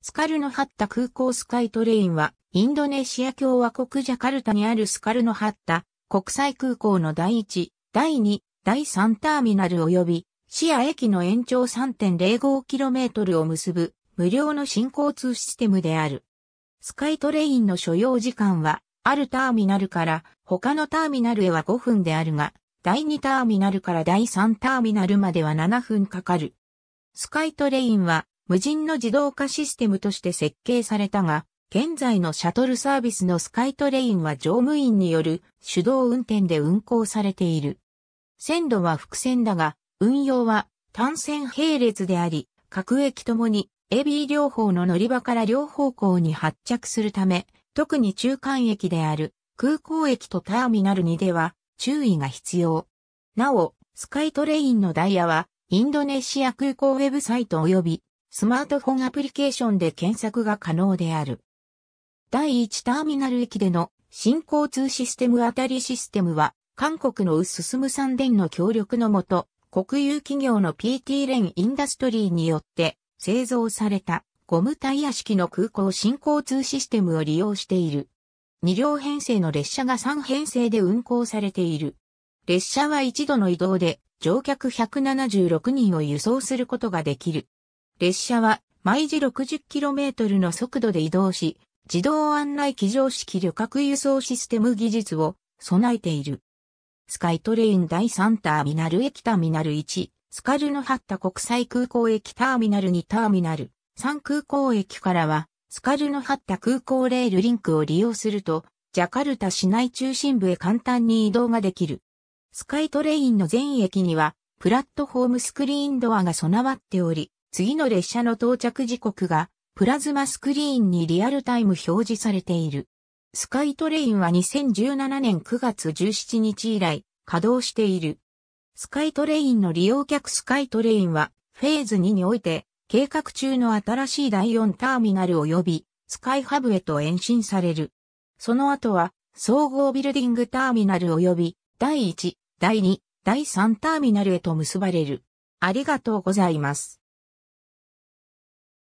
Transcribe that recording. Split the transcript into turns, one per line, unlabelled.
スカルノハッタ空港スカイトレインは、インドネシア共和国ジャカルタにあるスカルノハッタ国際空港の第1、第2、第3ターミナル及び、市や駅の延長 3.05km を結ぶ、無料の新交通システムである。スカイトレインの所要時間は、あるターミナルから他のターミナルへは5分であるが、第2ターミナルから第3ターミナルまでは7分かかる。スカイトレインは無人の自動化システムとして設計されたが、現在のシャトルサービスのスカイトレインは乗務員による手動運転で運行されている。線路は複線だが、運用は単線並列であり、各駅ともに AB 両方の乗り場から両方向に発着するため、特に中間駅である空港駅とターミナル2では注意が必要。なお、スカイトレインのダイヤはインドネシア空港ウェブサイト及びスマートフォンアプリケーションで検索が可能である。第1ターミナル駅での新交通システムあたりシステムは、韓国のウススム三電の協力のもと、国有企業の PT レンインダストリーによって製造されたゴムタイヤ式の空港新交通システムを利用している。2両編成の列車が3編成で運行されている。列車は一度の移動で乗客176人を輸送することができる。列車は毎時 60km の速度で移動し、自動案内機上式旅客輸送システム技術を備えている。スカイトレイン第3ターミナル駅ターミナル1、スカルノハッタ国際空港駅ターミナル2ターミナル3空港駅からは、スカルノハッタ空港レールリンクを利用すると、ジャカルタ市内中心部へ簡単に移動ができる。スカイトレインの全駅には、プラットフォームスクリーンドアが備わっており、次の列車の到着時刻がプラズマスクリーンにリアルタイム表示されている。スカイトレインは2017年9月17日以来稼働している。スカイトレインの利用客スカイトレインはフェーズ2において計画中の新しい第4ターミナル及びスカイハブへと延伸される。その後は総合ビルディングターミナル及び第1、第2、第3ターミナルへと結ばれる。ありがとうございます。